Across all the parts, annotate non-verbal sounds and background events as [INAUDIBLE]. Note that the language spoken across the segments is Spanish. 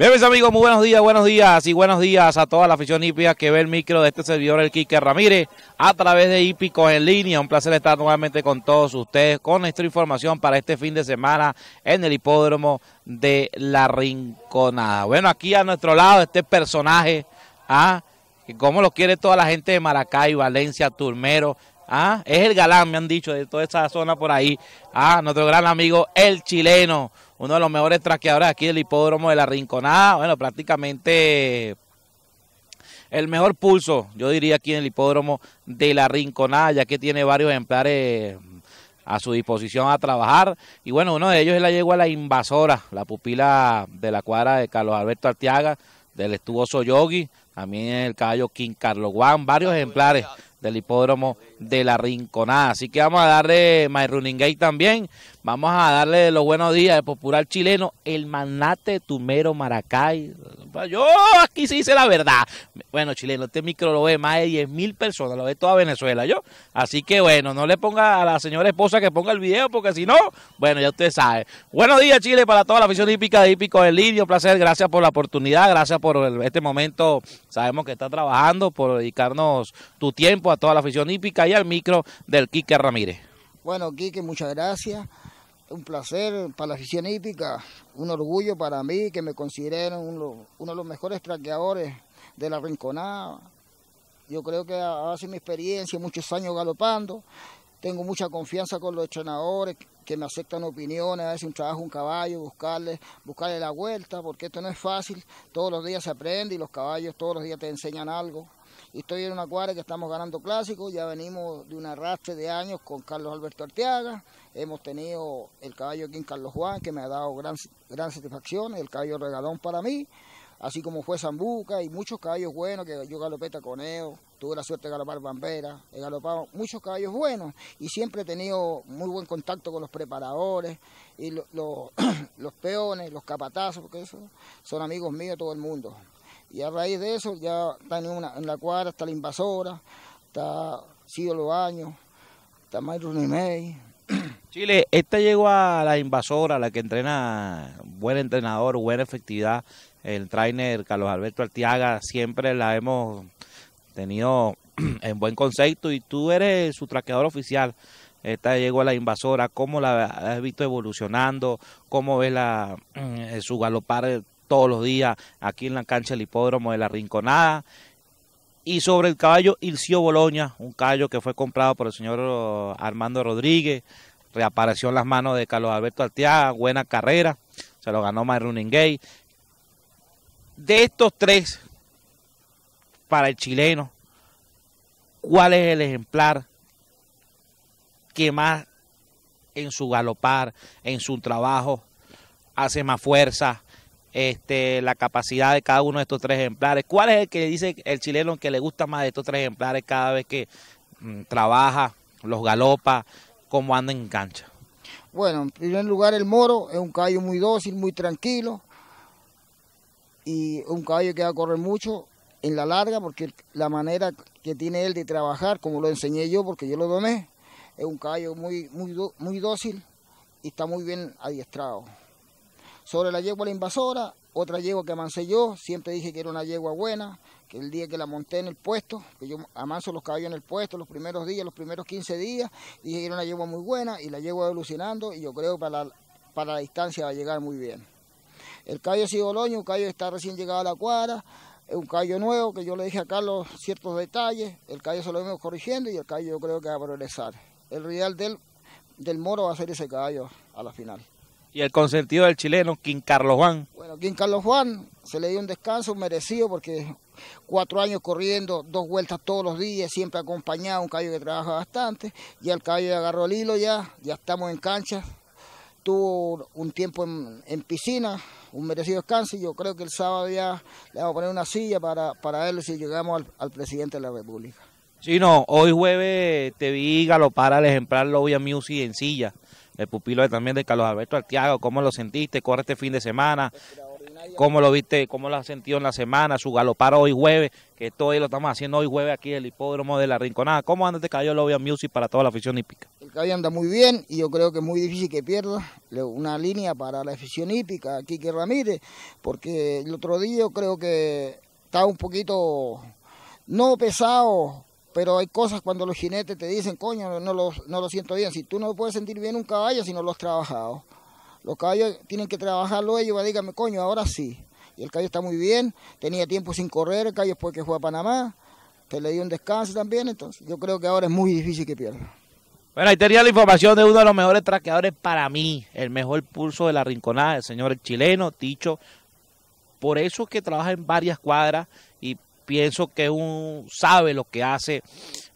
Bien, amigos, muy buenos días, buenos días y buenos días a toda la afición hípica que ve el micro de este servidor, el Quique Ramírez, a través de Hípicos en línea. Un placer estar nuevamente con todos ustedes con nuestra información para este fin de semana en el hipódromo de La Rinconada. Bueno, aquí a nuestro lado este personaje, ¿ah? como lo quiere toda la gente de Maracay, Valencia, Turmero, Ah, es el galán, me han dicho, de toda esa zona por ahí. Ah, nuestro gran amigo, el chileno, uno de los mejores traqueadores aquí del hipódromo de la Rinconada. Bueno, prácticamente el mejor pulso, yo diría, aquí en el hipódromo de la Rinconada, ya que tiene varios ejemplares a su disposición a trabajar. Y bueno, uno de ellos es la yegua La Invasora, la pupila de la cuadra de Carlos Alberto Artiaga, del estuvo Yogi, también el caballo King Carlos Juan, varios ejemplares del hipódromo de la Rinconada. Así que vamos a darle My Running Gate también Vamos a darle los buenos días al popular chileno, el magnate Tumero Maracay. Yo aquí sí hice la verdad. Bueno, chileno, este micro lo ve más de 10 mil personas, lo ve toda Venezuela, yo. Así que bueno, no le ponga a la señora esposa que ponga el video, porque si no, bueno, ya usted sabe. Buenos días, Chile, para toda la afición hípica de Hípico del Lidio. Placer, gracias por la oportunidad, gracias por este momento. Sabemos que está trabajando, por dedicarnos tu tiempo a toda la afición hípica y al micro del Quique Ramírez. Bueno, Quique, muchas gracias un placer para la afición hípica, un orgullo para mí que me consideren uno, de los mejores traqueadores de la Rinconada. Yo creo que hace mi experiencia, muchos años galopando, tengo mucha confianza con los entrenadores que me aceptan opiniones, a veces un trabajo, un caballo, buscarle, buscarle la vuelta, porque esto no es fácil, todos los días se aprende y los caballos todos los días te enseñan algo estoy en una cuadra que estamos ganando clásicos, ya venimos de un arrastre de años con Carlos Alberto Arteaga, hemos tenido el caballo aquí en Carlos Juan, que me ha dado gran, gran satisfacción, el caballo regadón para mí, así como fue Zambuca y muchos caballos buenos que yo galopé taconeo, tuve la suerte de galopar Bambera, he galopado muchos caballos buenos y siempre he tenido muy buen contacto con los preparadores y [CLEARS THROAT] los peones, los capatazos, porque eso son amigos míos todo el mundo. Y a raíz de eso ya está en, una, en la cuadra, está la invasora, está Sido los años está Maestro Nimei. [CLEARS THROAT] Chile, esta llegó a la invasora, la que entrena, buen entrenador, buena efectividad, el trainer Carlos Alberto Artiaga, siempre la hemos tenido [CLEARS THROAT] en buen concepto y tú eres su traqueador oficial. Esta llegó a la invasora, cómo la has visto evolucionando, cómo ves la, [CLEARS THROAT] eh, su galopar todos los días aquí en la cancha del hipódromo de la Rinconada. Y sobre el caballo Ilcio Boloña, un caballo que fue comprado por el señor oh, Armando Rodríguez, reapareció en las manos de Carlos Alberto Arteaga, buena carrera, se lo ganó Running Gay. De estos tres, para el chileno, ¿cuál es el ejemplar que más en su galopar, en su trabajo, hace más fuerza, este, la capacidad de cada uno de estos tres ejemplares. ¿Cuál es el que dice el chileno que le gusta más de estos tres ejemplares cada vez que mm, trabaja, los galopa, cómo anda en cancha? Bueno, en primer lugar el Moro es un caballo muy dócil, muy tranquilo y un caballo que va a correr mucho en la larga porque la manera que tiene él de trabajar, como lo enseñé yo porque yo lo doné, es un caballo muy, muy, muy dócil y está muy bien adiestrado. Sobre la yegua la invasora, otra yegua que amancé yo, siempre dije que era una yegua buena, que el día que la monté en el puesto, que yo amanso los caballos en el puesto, los primeros días, los primeros 15 días, dije que era una yegua muy buena y la yegua evolucionando y yo creo que para la, distancia va a llegar muy bien. El caballo Sigoloño, un caballo que está recién llegado a la cuadra, un caballo nuevo que yo le dije a Carlos ciertos detalles, el caballo se lo vemos corrigiendo y el caballo yo creo que va a progresar. El real del, del Moro va a ser ese caballo a la final. Y el consentido del chileno, Quin Carlos Juan. Bueno, Quin Carlos Juan se le dio un descanso merecido porque cuatro años corriendo, dos vueltas todos los días, siempre acompañado, un caballo que trabaja bastante. Y el caballo agarró el hilo ya, ya estamos en cancha. Tuvo un tiempo en, piscina, un merecido descanso. Y yo creo que el sábado ya le vamos a poner una silla para, para si llegamos al, presidente de la República. Sí, no, hoy jueves te vi galopar al ejemplar Lobia Music en silla el pupilo también de Carlos Alberto Artiago, cómo lo sentiste, corre este fin de semana, cómo lo viste, cómo lo has sentido en la semana, su galopar hoy jueves, que todo lo estamos haciendo hoy jueves aquí en el hipódromo de la Rinconada. ¿Cómo anda este caballo Lobby Music para toda la afición hípica? El caballo anda muy bien y yo creo que es muy difícil que pierda una línea para la afición hípica, que Ramírez, porque el otro día yo creo que estaba un poquito no pesado pero hay cosas cuando los jinetes te dicen, coño, no lo, no lo siento bien. Si tú no puedes sentir bien un caballo si no lo has trabajado. Los caballos tienen que trabajarlo ellos, dígame, coño, ahora sí. Y el caballo está muy bien, tenía tiempo sin correr, el caballo después que fue a Panamá, te le dio un descanso también, entonces yo creo que ahora es muy difícil que pierda. Bueno, ahí tenía la información de uno de los mejores traqueadores para mí, el mejor pulso de la rinconada, el señor chileno, Ticho. Por eso es que trabaja en varias cuadras, pienso que un sabe lo que hace.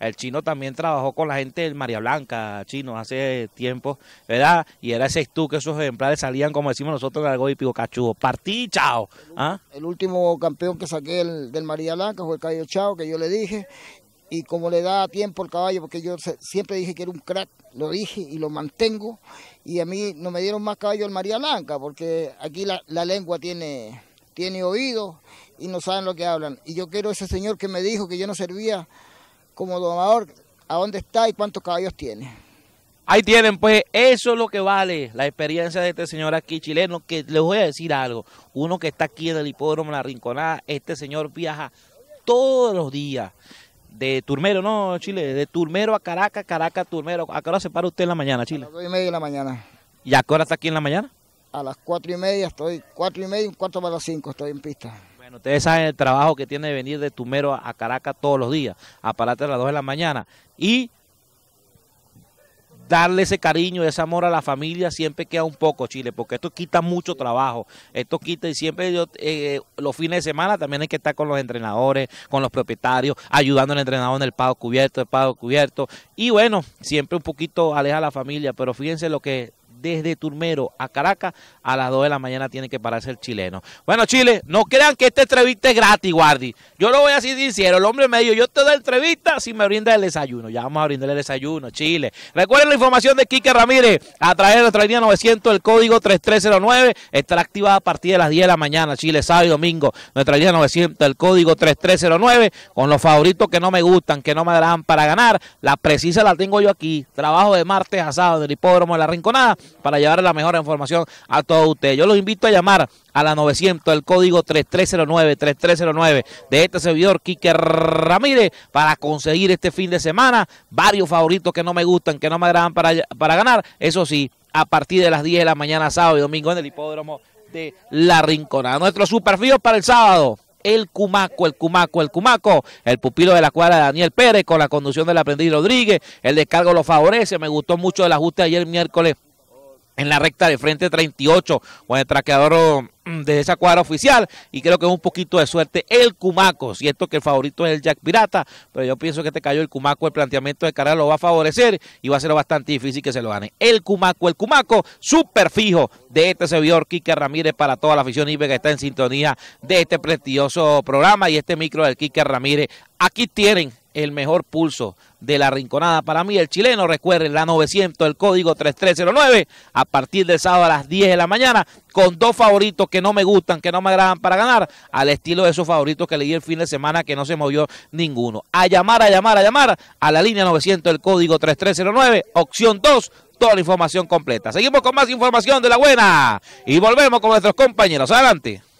El chino también trabajó con la gente del María Blanca, chino, hace tiempo, ¿verdad? Y era ese tú que esos ejemplares salían, como decimos nosotros, en algo y pico cachudo. Partí, chao. ¿Ah? El último campeón que saqué del María Blanca fue el caballo Chao, que yo le dije. Y como le da tiempo al caballo, porque yo siempre dije que era un crack, lo dije y lo mantengo. Y a mí no me dieron más caballo el María Blanca, porque aquí la lengua tiene tiene oídos y no saben lo que hablan. Y yo quiero ese señor que me dijo que yo no servía como domador, a dónde está y cuántos caballos tiene. Ahí tienen, pues eso es lo que vale la experiencia de este señor aquí chileno, que les voy a decir algo, uno que está aquí en el hipódromo La Rinconada, este señor viaja todos los días, de Turmero, no, Chile, de Turmero a Caracas, Caracas a Turmero, ¿a qué hora se para usted en la mañana, Chile? A las y media de la mañana. ¿Y a qué hora está aquí en la mañana? a las cuatro y media estoy, cuatro y media, un cuarto para las cinco estoy en pista. Bueno, ustedes saben el trabajo que tiene venir de Tumero a Caracas todos los días, a pararte a las dos de la mañana y darle ese cariño, ese amor a la familia siempre queda un poco, Chile, porque esto quita mucho trabajo, esto quita y siempre yo, eh, los fines de semana también hay que estar con los entrenadores, con los propietarios, ayudando al entrenador en el pago cubierto, el pago cubierto, y bueno, siempre un poquito aleja a la familia, pero fíjense lo que desde Turmero a Caracas. A las 2 de la mañana tiene que pararse el chileno. Bueno, Chile, no crean que esta entrevista es gratis, Guardi. Yo lo voy a decir sincero. El hombre me dijo, yo te doy entrevista si me brinda el desayuno. Ya vamos a brindarle el desayuno, Chile. Recuerden la información de Quique Ramírez a través de nuestra línea 900, el código 3309. Estará activada a partir de las 10 de la mañana, Chile, sábado y domingo. Nuestra línea 900, el código 3309. Con los favoritos que no me gustan, que no me darán para ganar. La precisa la tengo yo aquí. Trabajo de martes a sábado en hipódromo de la Rinconada para llevar la mejor información a todos ustedes. Yo los invito a llamar a la 900, el código 3309-3309 de este servidor, Quique Ramírez, para conseguir este fin de semana varios favoritos que no me gustan, que no me agradan para, ganar. Eso sí, a partir de las 10 de la mañana, sábado y domingo, en el hipódromo de La Rinconada. Nuestro superfío para el sábado el Cumaco, el Cumaco, el Cumaco, el pupilo de la cuadra de Daniel Pérez con la conducción del aprendiz Rodríguez, el descargo lo favorece, me gustó mucho el ajuste ayer miércoles en la recta de frente 38 con el traqueador mm, de esa cuadra oficial y creo que es un poquito de suerte el Cumaco, cierto que el favorito es el Jack Pirata, pero yo pienso que te este cayó el Cumaco, el planteamiento de carrera lo va a favorecer y va a ser bastante difícil que se lo gane. El Cumaco, el Cumaco, super fijo de este servidor Quique Ramírez para toda la afición IBE que está en sintonía de este prestigioso programa y este micro del Quique Ramírez. Aquí tienen el mejor pulso de la rinconada. Para mí, el chileno, recuerden, la 900, el código 3309, a partir del sábado a las 10 de la mañana, con dos favoritos que no me gustan, que no me agradan para ganar, al estilo de esos favoritos que leí el fin de semana que no se movió ninguno. A llamar, a llamar, a llamar a la línea 900, el código 3309, opción 2, toda la información completa. Seguimos con más información de la buena y volvemos con nuestros compañeros. Adelante.